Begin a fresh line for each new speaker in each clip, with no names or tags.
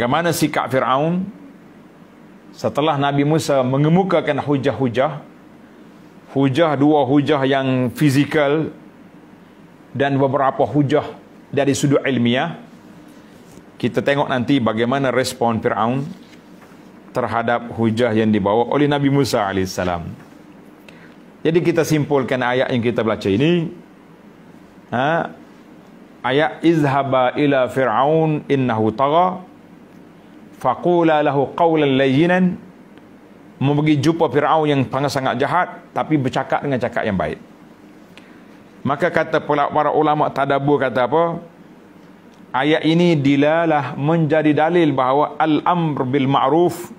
Bagaimana sikap Fir'aun setelah Nabi Musa mengemukakan hujah-hujah. Hujah dua hujah yang fizikal dan beberapa hujah dari sudut ilmiah. Kita tengok nanti bagaimana respon Fir'aun terhadap hujah yang dibawa oleh Nabi Musa AS. Jadi kita simpulkan ayat yang kita baca ini. Ha? Ayat izhaba ila fir'aun innahu tagha faqula lahu qawlan layyinan mau pergi jumpa Firaun yang sangat sangat jahat tapi bercakap dengan cakap yang baik maka kata para ulama tadabbur kata apa ayat ini dilalah menjadi dalil bahawa al amr bil ma'ruf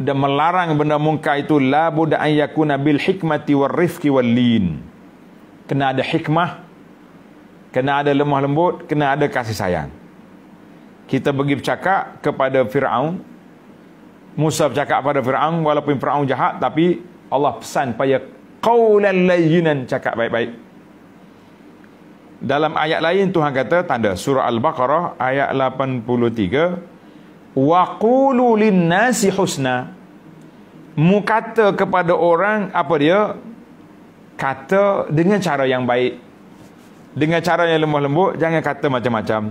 dan melarang benda mungkar itu la budda an yakuna bil hikmati war rifqi wal lin kena ada hikmah kena ada lemah lembut kena ada kasih sayang kita pergi bercakap kepada Fir'aun. Musa bercakap kepada Fir'aun walaupun Fir'aun jahat tapi Allah pesan pada qawlan layinan cakap baik-baik. Dalam ayat lain Tuhan kata tanda surah Al-Baqarah ayat 83 waqulu linnasi husna mu kata kepada orang apa dia kata dengan cara yang baik dengan cara yang lembut lembut jangan kata macam-macam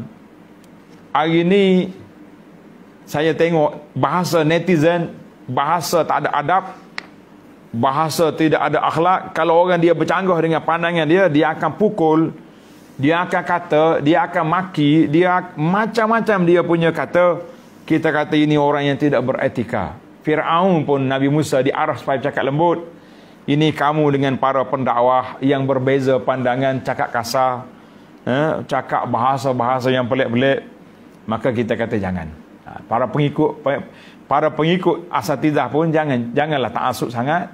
hari ni saya tengok bahasa netizen bahasa tak ada adab bahasa tidak ada akhlak kalau orang dia bercanggah dengan pandangan dia dia akan pukul dia akan kata dia akan maki dia macam-macam dia punya kata kita kata ini orang yang tidak beretika Fir'aun pun Nabi Musa di arah supaya cakap lembut ini kamu dengan para pendakwah yang berbeza pandangan cakap kasar eh, cakap bahasa-bahasa yang pelik-pelik maka kita kata jangan. Ha, para pengikut para pengikut asatidah pun jangan janganlah ta'assub sangat.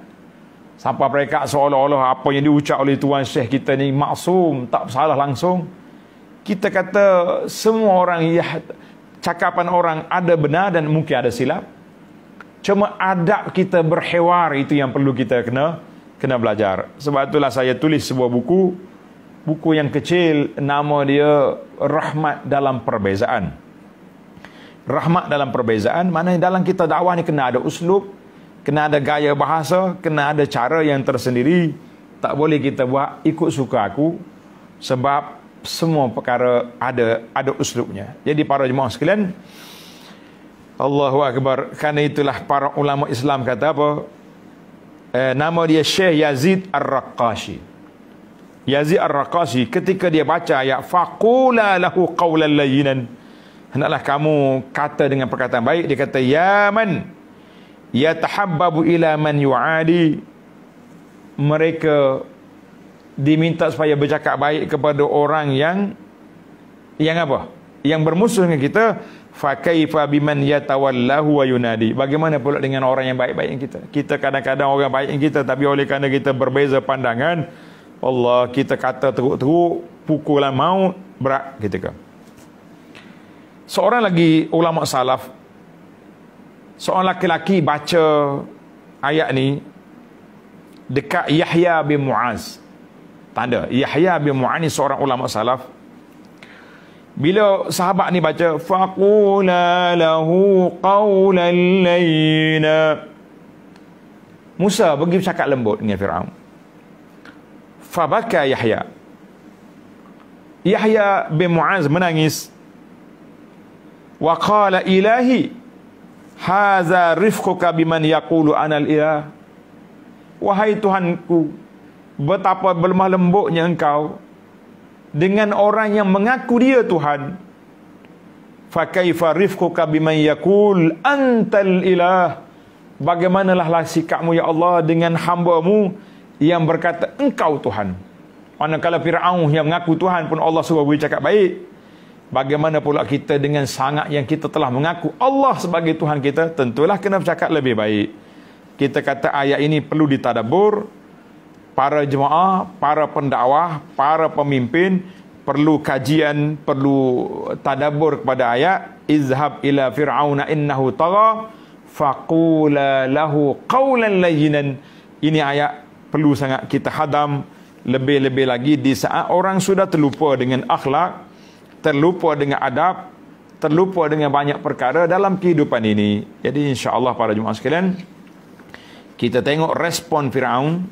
Sampai mereka seolah-olah apa yang diucap oleh tuan syekh kita ni maksum, tak salah langsung. Kita kata semua orang ya cakapan orang ada benar dan mungkin ada silap. Cuma adab kita berhewar itu yang perlu kita kena kena belajar. Sebab itulah saya tulis sebuah buku buku yang kecil nama dia Rahmat dalam Perbezaan rahmat dalam perbezaan mana dalam kita dakwah ni kena ada uslub kena ada gaya bahasa kena ada cara yang tersendiri tak boleh kita buat ikut suka aku sebab semua perkara ada ada uslubnya jadi para jemaah sekalian Allahu akbar kerana itulah para ulama Islam kata apa eh, nama dia Syekh Yazid Ar-Raqqashi Yazid Ar-Raqqashi ketika dia baca ayat faqula lahu qawlan layyinan hendaklah kamu kata dengan perkataan baik dia kata ya man ya tahabbabu ila man yuadi mereka diminta supaya bercakap baik kepada orang yang yang apa yang bermusuh dengan kita fa kaifa biman yatawallahu wa yunadi bagaimana pula dengan orang yang baik-baik dengan kita kita kadang-kadang orang baik dengan kita tapi oleh kerana kita berbeza pandangan Allah kita kata teruk-teruk pukulan maut berat kita kata Seorang lagi ulama salaf seorang laki-laki baca ayat ni dekat Yahya bin Muaz. Tanda Yahya bin Muaz ni seorang ulama salaf. Bila sahabat ni baca faqula lahu qawlan layyina. Musa pergi bercakap lembut dengan Firaun. Fabaka Yahya. Yahya bin Muaz menangis wa qala ilahi hadza rifquka biman yaqulu anal ilah wahai tuhanku betapa lemah lembutnya engkau dengan orang yang mengaku dia tuhan fa kaifa rifquka biman yaqul antal ilah bagaimanalah lah sikapmu ya Allah dengan hamba-Mu yang berkata engkau Tuhan. Manakala Firaun yang mengaku Tuhan pun Allah suruh dia cakap baik. Bagaimana pula kita dengan sangat yang kita telah mengaku Allah sebagai Tuhan kita Tentulah kena bercakap lebih baik Kita kata ayat ini perlu ditadabur Para jemaah, para pendakwah, para pemimpin Perlu kajian, perlu tadabur kepada ayat Izhab ila fir'auna innahu tara Faqula lahu qawlan layinan Ini ayat perlu sangat kita hadam Lebih-lebih lagi di saat orang sudah terlupa dengan akhlak terlupa dengan adab, terlupa dengan banyak perkara dalam kehidupan ini. Jadi insya-Allah para jemaah sekalian, kita tengok respon Firaun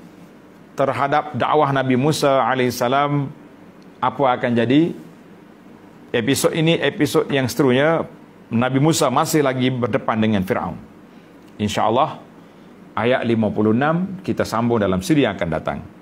terhadap dakwah Nabi Musa alaihissalam apa akan jadi? Episod ini episod yang seterusnya Nabi Musa masih lagi berdepan dengan Firaun. Insya-Allah ayat 56 kita sambung dalam siri yang akan datang.